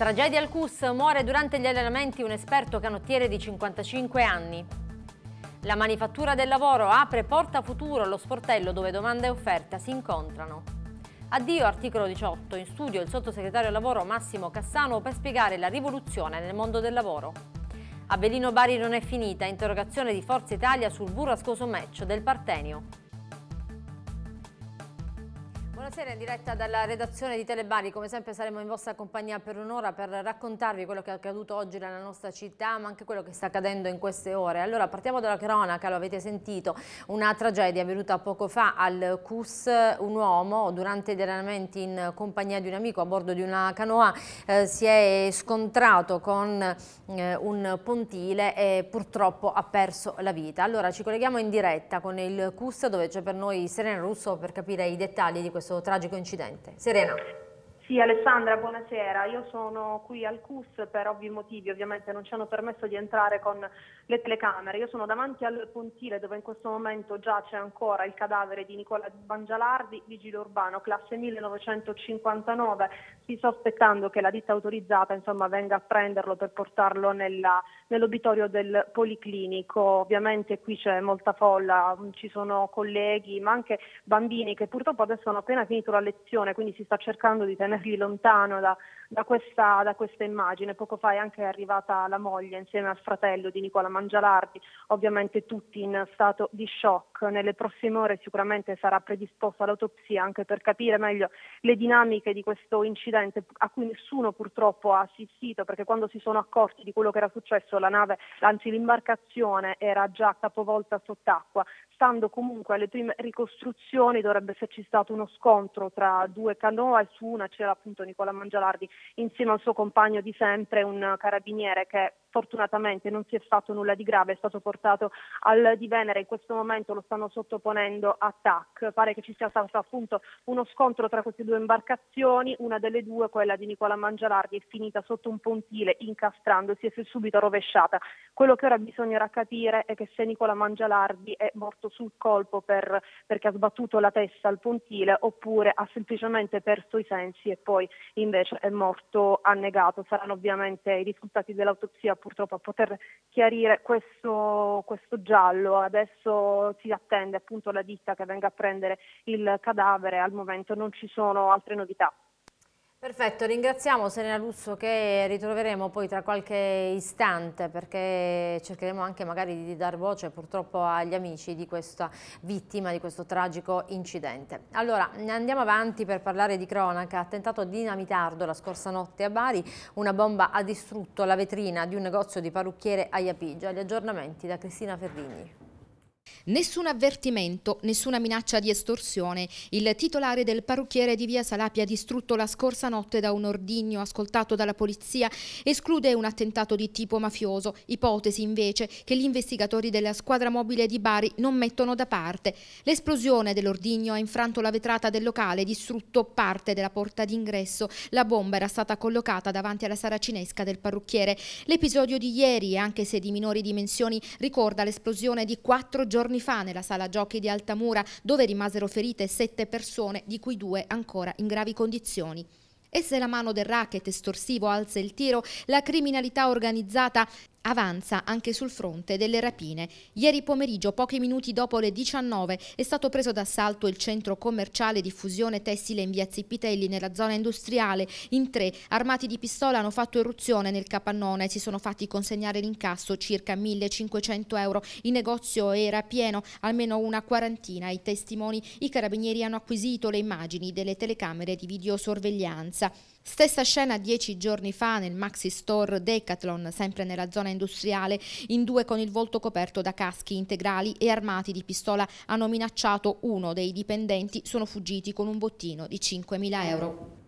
Tragedia al Cus, muore durante gli allenamenti un esperto canottiere di 55 anni. La manifattura del lavoro apre Porta Futuro, allo sportello dove domanda e offerta si incontrano. Addio articolo 18, in studio il sottosegretario lavoro Massimo Cassano per spiegare la rivoluzione nel mondo del lavoro. A Belino Bari non è finita, interrogazione di Forza Italia sul burrascoso match del Partenio. Buonasera, in diretta dalla redazione di Telebari, come sempre saremo in vostra compagnia per un'ora per raccontarvi quello che è accaduto oggi nella nostra città, ma anche quello che sta accadendo in queste ore. Allora, partiamo dalla cronaca, lo avete sentito, una tragedia avvenuta poco fa al CUS, un uomo durante gli allenamenti in compagnia di un amico a bordo di una canoa eh, si è scontrato con eh, un pontile e purtroppo ha perso la vita. Allora, ci colleghiamo in diretta con il CUS dove c'è per noi Serena Russo per capire i dettagli di questo tragico incidente. Serena. Sì, Alessandra, buonasera. Io sono qui al CUS per ovvi motivi, ovviamente non ci hanno permesso di entrare con le telecamere. Io sono davanti al pontile dove in questo momento giace ancora il cadavere di Nicola Bangialardi, vigile urbano, classe 1959. Si sospettando che la ditta autorizzata insomma, venga a prenderlo per portarlo nella nell'obitorio del Policlinico. Ovviamente qui c'è molta folla, ci sono colleghi, ma anche bambini che purtroppo adesso hanno appena finito la lezione, quindi si sta cercando di tenerli lontano da, da questa, da questa immagine. Poco fa è anche arrivata la moglie insieme al fratello di Nicola Mangialardi, ovviamente tutti in stato di shock. Nelle prossime ore sicuramente sarà predisposta l'autopsia anche per capire meglio le dinamiche di questo incidente a cui nessuno purtroppo ha assistito perché quando si sono accorti di quello che era successo la nave, anzi l'imbarcazione era già capovolta sott'acqua. Stando comunque alle prime ricostruzioni dovrebbe esserci stato uno scontro tra due canoa e su una c'era appunto Nicola Mangialardi insieme al suo compagno di sempre, un carabiniere che fortunatamente non si è fatto nulla di grave, è stato portato al di Venere, in questo momento lo stanno sottoponendo a TAC, pare che ci sia stato appunto uno scontro tra queste due imbarcazioni, una delle due, quella di Nicola Mangialardi, è finita sotto un pontile incastrandosi e si è subito rovesciata. Quello che ora bisognerà capire è che se Nicola Mangialardi è morto sul colpo per, perché ha sbattuto la testa al pontile oppure ha semplicemente perso i sensi e poi invece è morto annegato. Saranno ovviamente i risultati dell'autopsia purtroppo a poter chiarire questo, questo giallo. Adesso si attende appunto la ditta che venga a prendere il cadavere, al momento non ci sono altre novità. Perfetto, ringraziamo Serena Lusso che ritroveremo poi tra qualche istante perché cercheremo anche magari di dar voce purtroppo agli amici di questa vittima di questo tragico incidente. Allora andiamo avanti per parlare di cronaca. Attentato dinamitardo la scorsa notte a Bari, una bomba ha distrutto la vetrina di un negozio di parrucchiere a Iapigia. Gli aggiornamenti da Cristina Ferrigni. Nessun avvertimento, nessuna minaccia di estorsione. Il titolare del parrucchiere di via Salapia distrutto la scorsa notte da un ordigno ascoltato dalla polizia esclude un attentato di tipo mafioso, ipotesi invece che gli investigatori della squadra mobile di Bari non mettono da parte. L'esplosione dell'ordigno ha infranto la vetrata del locale, distrutto parte della porta d'ingresso. La bomba era stata collocata davanti alla saracinesca del parrucchiere. L'episodio di ieri, anche se di minori dimensioni, ricorda l'esplosione di quattro giorni fa nella sala giochi di Altamura, dove rimasero ferite sette persone, di cui due ancora in gravi condizioni. E se la mano del racket estorsivo alza il tiro, la criminalità organizzata avanza anche sul fronte delle rapine. Ieri pomeriggio, pochi minuti dopo le 19, è stato preso d'assalto il centro commerciale di fusione tessile in via Zippitelli nella zona industriale. In tre, armati di pistola hanno fatto eruzione nel capannone e si sono fatti consegnare l'incasso circa 1500 euro. Il negozio era pieno, almeno una quarantina. I testimoni, i carabinieri hanno acquisito le immagini delle telecamere di videosorveglianza. Stessa scena dieci giorni fa nel maxi store Decathlon, sempre nella zona industriale, in due con il volto coperto da caschi integrali e armati di pistola hanno minacciato uno dei dipendenti, sono fuggiti con un bottino di 5.000 euro.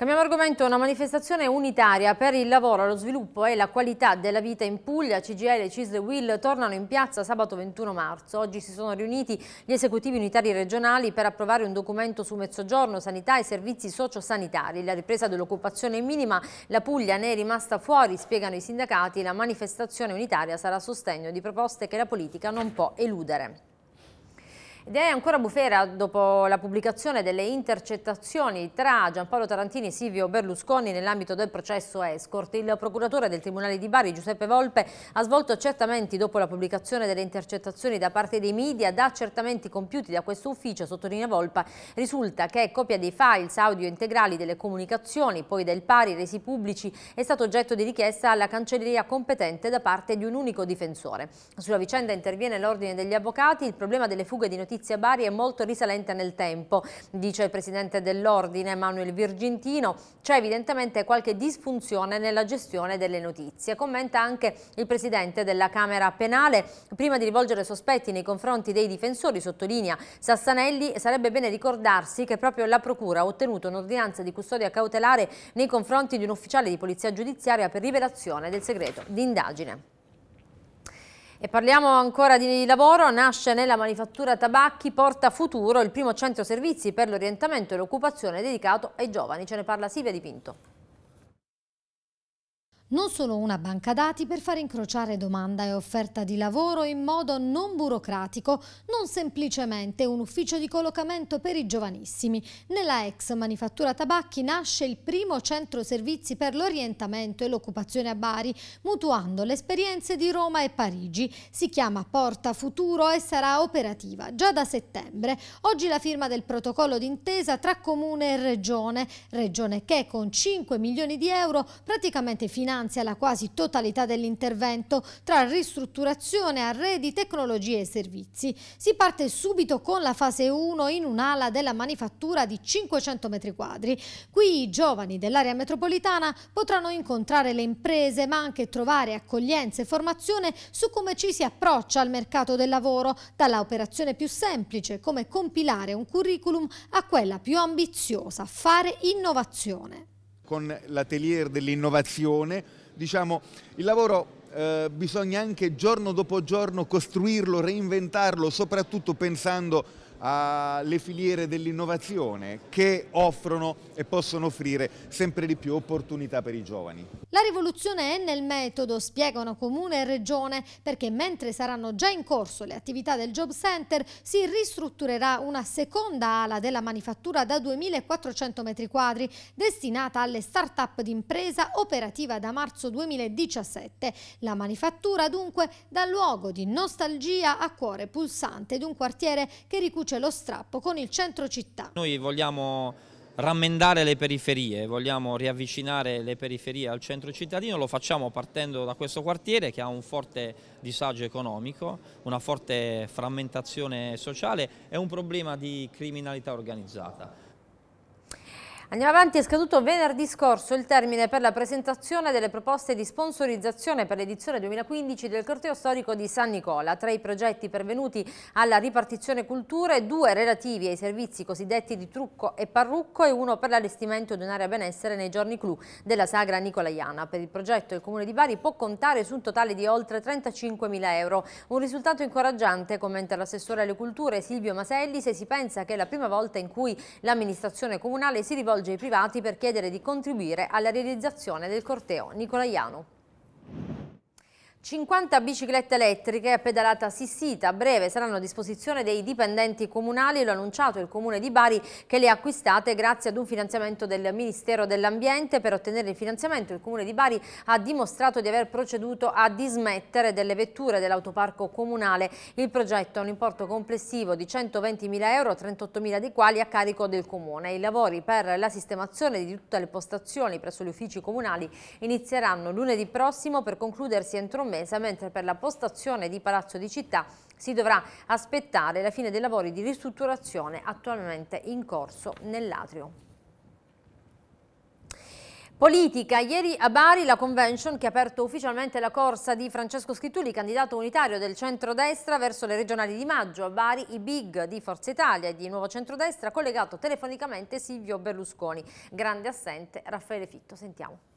Cambiamo argomento, una manifestazione unitaria per il lavoro, lo sviluppo e la qualità della vita in Puglia. CGL, e Cisle e Will tornano in piazza sabato 21 marzo. Oggi si sono riuniti gli esecutivi unitari regionali per approvare un documento su mezzogiorno, sanità e servizi sociosanitari. La ripresa dell'occupazione è minima, la Puglia ne è rimasta fuori, spiegano i sindacati. La manifestazione unitaria sarà a sostegno di proposte che la politica non può eludere. Ed è ancora bufera dopo la pubblicazione delle intercettazioni tra Giampaolo Tarantini e Silvio Berlusconi nell'ambito del processo Escort. Il procuratore del Tribunale di Bari, Giuseppe Volpe, ha svolto accertamenti dopo la pubblicazione delle intercettazioni da parte dei media. Da accertamenti compiuti da questo ufficio, sottolinea Volpa, risulta che copia dei files audio integrali delle comunicazioni, poi del pari resi pubblici, è stato oggetto di richiesta alla cancelleria competente da parte di un unico difensore. Sulla vicenda interviene l'Ordine degli Avvocati, il problema delle fughe di notizie Letizia Bari è molto risalente nel tempo, dice il presidente dell'Ordine Manuel Virgintino, c'è evidentemente qualche disfunzione nella gestione delle notizie. Commenta anche il presidente della Camera Penale, prima di rivolgere sospetti nei confronti dei difensori, sottolinea Sassanelli, sarebbe bene ricordarsi che proprio la Procura ha ottenuto un'ordinanza di custodia cautelare nei confronti di un ufficiale di polizia giudiziaria per rivelazione del segreto d'indagine. E parliamo ancora di lavoro, nasce nella manifattura tabacchi Porta Futuro, il primo centro servizi per l'orientamento e l'occupazione dedicato ai giovani. Ce ne parla Silvia Dipinto. Non solo una banca dati per far incrociare domanda e offerta di lavoro in modo non burocratico, non semplicemente un ufficio di collocamento per i giovanissimi. Nella ex manifattura tabacchi nasce il primo centro servizi per l'orientamento e l'occupazione a Bari, mutuando le esperienze di Roma e Parigi. Si chiama Porta Futuro e sarà operativa già da settembre. Oggi la firma del protocollo d'intesa tra comune e regione, regione che con 5 milioni di euro praticamente finanzia finanzia la quasi totalità dell'intervento tra ristrutturazione, arredi, tecnologie e servizi. Si parte subito con la fase 1 in un'ala della manifattura di 500 metri quadri. Qui i giovani dell'area metropolitana potranno incontrare le imprese ma anche trovare accoglienza e formazione su come ci si approccia al mercato del lavoro, dalla operazione più semplice come compilare un curriculum a quella più ambiziosa, fare innovazione con l'atelier dell'innovazione. Diciamo, il lavoro eh, bisogna anche giorno dopo giorno costruirlo, reinventarlo, soprattutto pensando alle filiere dell'innovazione che offrono e possono offrire sempre di più opportunità per i giovani. La rivoluzione è nel metodo, spiegano Comune e Regione, perché mentre saranno già in corso le attività del Job Center si ristrutturerà una seconda ala della manifattura da 2.400 metri quadri destinata alle start-up d'impresa operativa da marzo 2017. La manifattura dunque dà luogo di nostalgia a cuore pulsante di un quartiere che ricucita luce lo strappo con il centro città. Noi vogliamo rammendare le periferie, vogliamo riavvicinare le periferie al centro cittadino, lo facciamo partendo da questo quartiere che ha un forte disagio economico, una forte frammentazione sociale e un problema di criminalità organizzata. Andiamo avanti, è scaduto venerdì scorso il termine per la presentazione delle proposte di sponsorizzazione per l'edizione 2015 del corteo storico di San Nicola. Tra i progetti pervenuti alla ripartizione culture, due relativi ai servizi cosiddetti di trucco e parrucco e uno per l'allestimento di un'area benessere nei giorni clou della sagra nicolaiana. Per il progetto il Comune di Bari può contare su un totale di oltre 35.000 euro. Un risultato incoraggiante, commenta l'assessore alle culture Silvio Maselli, se si pensa che è la prima volta in cui l'amministrazione comunale si rivolge rivolge ai privati per chiedere di contribuire alla realizzazione del corteo nicolaiano. 50 biciclette elettriche a pedalata Sissita a breve saranno a disposizione dei dipendenti comunali, lo ha annunciato il Comune di Bari che le ha acquistate grazie ad un finanziamento del Ministero dell'Ambiente. Per ottenere il finanziamento il Comune di Bari ha dimostrato di aver proceduto a dismettere delle vetture dell'autoparco comunale. Il progetto ha un importo complessivo di 120.000 euro, 38.000 di quali a carico del Comune. I lavori per la sistemazione di tutte le postazioni presso gli uffici comunali inizieranno lunedì prossimo per concludersi entro Formesa, mentre per la postazione di Palazzo di Città si dovrà aspettare la fine dei lavori di ristrutturazione attualmente in corso nell'atrio. Politica. Ieri a Bari la convention che ha aperto ufficialmente la corsa di Francesco Schittuli, candidato unitario del centrodestra verso le regionali di maggio. A Bari i big di Forza Italia e di Nuovo Centrodestra, collegato telefonicamente Silvio Berlusconi. Grande assente Raffaele Fitto. Sentiamo.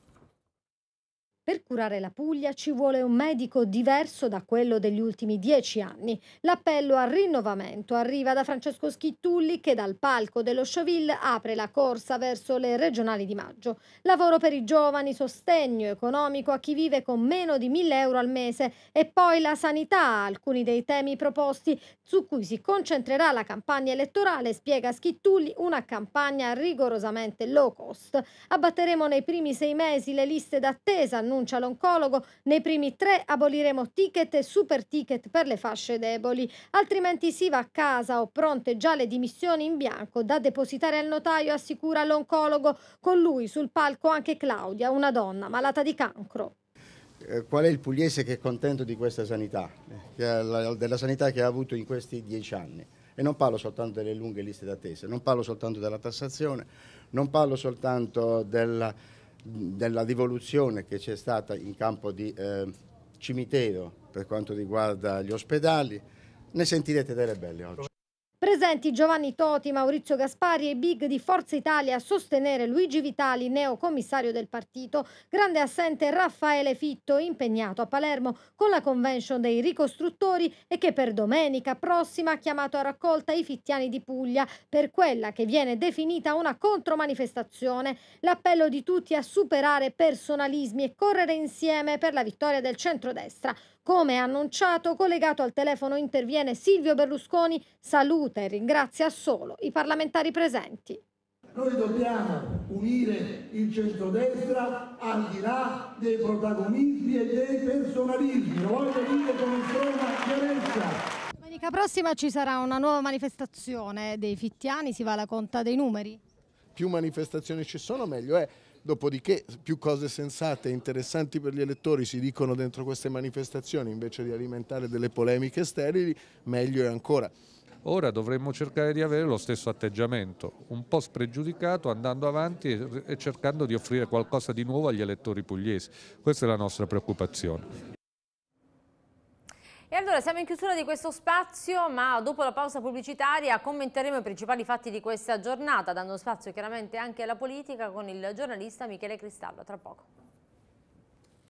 Per curare la Puglia ci vuole un medico diverso da quello degli ultimi dieci anni. L'appello al rinnovamento arriva da Francesco Schittulli che dal palco dello Chaville apre la corsa verso le regionali di maggio. Lavoro per i giovani, sostegno economico a chi vive con meno di 1000 euro al mese e poi la sanità, alcuni dei temi proposti su cui si concentrerà la campagna elettorale, spiega Schittulli, una campagna rigorosamente low cost. Abbatteremo nei primi sei mesi le liste d'attesa annuncia l'oncologo. Nei primi tre aboliremo ticket e super ticket per le fasce deboli, altrimenti si va a casa o pronte già le dimissioni in bianco da depositare al notaio, assicura l'oncologo. Con lui sul palco anche Claudia, una donna malata di cancro eh, qual è il pugliese che è contento di questa sanità, eh, della sanità che ha avuto in questi dieci anni. E non parlo soltanto delle lunghe liste d'attesa, non parlo soltanto della tassazione, non parlo soltanto della, della rivoluzione che c'è stata in campo di eh, cimitero per quanto riguarda gli ospedali, ne sentirete delle belle oggi. Presenti Giovanni Toti, Maurizio Gaspari e Big di Forza Italia a sostenere Luigi Vitali, neo commissario del partito. Grande assente Raffaele Fitto, impegnato a Palermo con la convention dei ricostruttori e che per domenica prossima ha chiamato a raccolta i fittiani di Puglia per quella che viene definita una contromanifestazione. L'appello di tutti a superare personalismi e correre insieme per la vittoria del centrodestra. Come annunciato, collegato al telefono interviene Silvio Berlusconi, saluta e ringrazia solo i parlamentari presenti. Noi dobbiamo unire il centrodestra al di là dei protagonisti e dei personalismi. Lo voglio dire con estrema chiarezza. Domenica prossima ci sarà una nuova manifestazione dei fittiani, si va alla conta dei numeri? Più manifestazioni ci sono meglio è. Eh. Dopodiché più cose sensate e interessanti per gli elettori si dicono dentro queste manifestazioni invece di alimentare delle polemiche sterili, meglio è ancora. Ora dovremmo cercare di avere lo stesso atteggiamento, un po' spregiudicato, andando avanti e cercando di offrire qualcosa di nuovo agli elettori pugliesi. Questa è la nostra preoccupazione. E allora siamo in chiusura di questo spazio, ma dopo la pausa pubblicitaria commenteremo i principali fatti di questa giornata, dando spazio chiaramente anche alla politica con il giornalista Michele Cristallo. Tra poco.